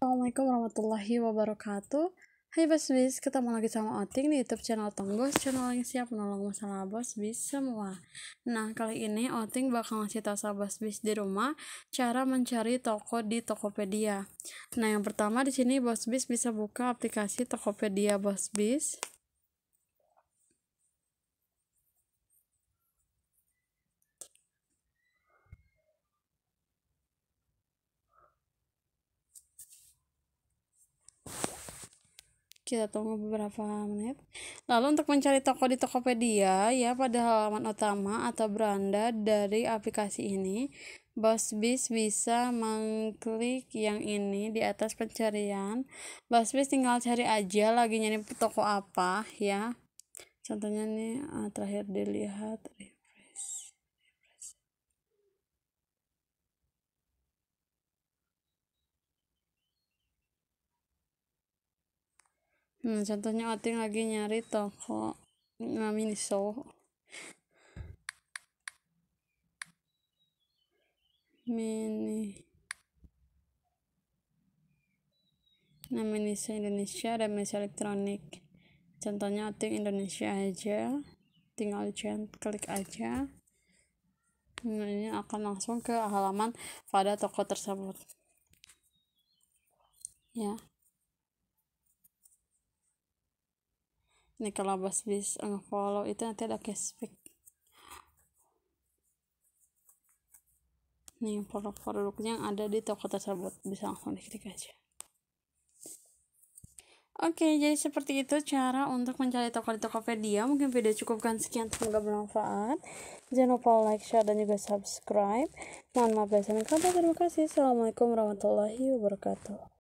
Assalamualaikum warahmatullahi wabarakatuh Hai Bos Bis, ketemu lagi sama Oting di YouTube channel Tonggos, channel yang siap menolong masalah Bos Bis semua. Nah, kali ini Oting bakal ngasih tau sama Bos Bis di rumah cara mencari toko di Tokopedia. Nah, yang pertama di sini Bos Bis bisa buka aplikasi Tokopedia Bos Bis. kita tunggu beberapa menit. Lalu untuk mencari toko di Tokopedia ya pada halaman utama atau beranda dari aplikasi ini, Bosbis bisa mengklik yang ini di atas pencarian. Bosbis tinggal cari aja lagi nyari toko apa ya. Contohnya nih eh, terakhir dilihat Nah, contohnya Oting lagi nyari toko nah, Miniso. Mini. Nah, Miniso Indonesia dan Miniso Elektronik. Contohnya Oting Indonesia aja. Tinggal jen, klik aja. Nah, ini akan langsung ke halaman pada toko tersebut. Ya. nih kalau bis follow itu nanti ada cashback nih produk-produknya yang ada di toko tersebut bisa langsung diklik aja Oke, okay, jadi seperti itu cara untuk mencari toko di Tokopedia. Mungkin video cukupkan sekian, semoga bermanfaat. Jangan lupa like, share, dan juga subscribe. Mohon maaf, biasanya terima kasih. Assalamualaikum warahmatullahi wabarakatuh.